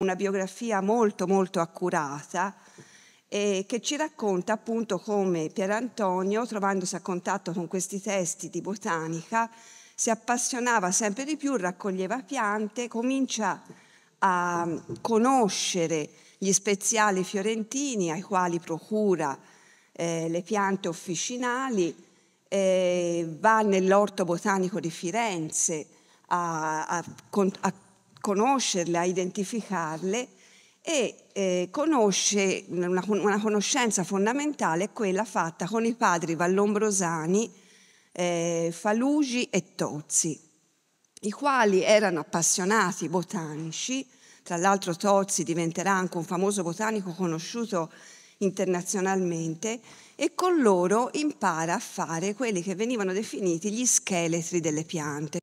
una biografia molto molto accurata eh, che ci racconta appunto come Pier Antonio, trovandosi a contatto con questi testi di botanica, si appassionava sempre di più, raccoglieva piante, comincia a conoscere gli speziali fiorentini ai quali procura eh, le piante officinali, eh, va nell'orto botanico di Firenze a, a, a conoscerle, a identificarle e eh, conosce una, una, conoscenza fondamentale è quella fatta con i padri Vallombrosani, eh, Falugi e Tozzi, i quali erano appassionati botanici, tra l'altro Tozzi diventerà anche un famoso botanico conosciuto internazionalmente e con loro impara a fare quelli che venivano definiti gli scheletri delle piante.